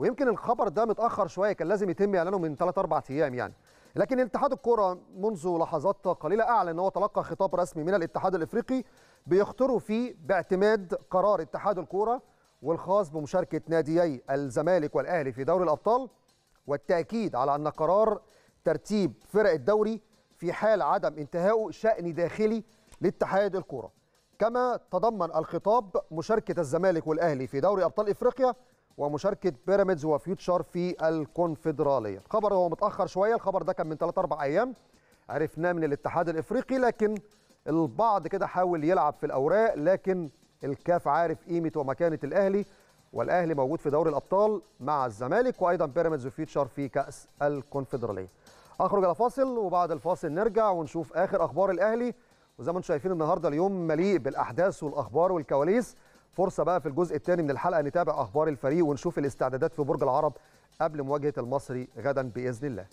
ويمكن الخبر ده متاخر شويه كان لازم يتم اعلانه من 3 4 ايام يعني لكن اتحاد الكره منذ لحظات قليله اعلن ان هو تلقى خطاب رسمي من الاتحاد الافريقي بيخطروا فيه باعتماد قرار اتحاد الكوره والخاص بمشاركه ناديي الزمالك والاهلي في دوري الابطال والتاكيد على ان قرار ترتيب فرق الدوري في حال عدم انتهائه شان داخلي لاتحاد الكوره كما تضمن الخطاب مشاركه الزمالك والاهلي في دوري ابطال افريقيا ومشاركه بيراميدز وفيوتشر في الكونفدراليه الخبر هو متاخر شويه الخبر ده كان من 3 4 ايام عرفناه من الاتحاد الافريقي لكن البعض كده حاول يلعب في الاوراق لكن الكاف عارف قيمه ومكانه الاهلي والاهلي موجود في دوري الابطال مع الزمالك وايضا بيراميدز وفيوتشر في كاس الكونفدراليه اخرج الى فاصل وبعد الفاصل نرجع ونشوف اخر اخبار الاهلي وزي ما انتم شايفين النهارده اليوم مليء بالاحداث والاخبار والكواليس فرصه بقى في الجزء الثاني من الحلقه نتابع اخبار الفريق ونشوف الاستعدادات في برج العرب قبل مواجهه المصري غدا باذن الله